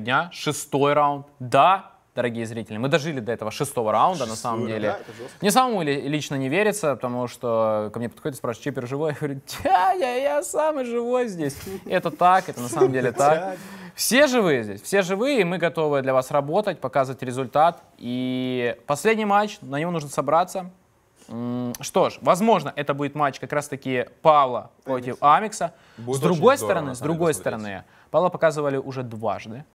дня, шестой раунд. Да, дорогие зрители, мы дожили до этого шестого раунда, Шестой, на самом деле. Да, Мне самому лично не верится, потому что ко мне подходит и спрашивает, Чипер живой? Я говорю, да, я, я самый живой здесь. Это так, это на самом деле так. Все живые здесь, все живые, и мы готовы для вас работать, показывать результат. И последний матч, на него нужно собраться. Что ж, возможно, это будет матч как раз-таки Павла против Амикса. Будет с другой здорово, стороны, с другой стороны, Павла показывали уже дважды.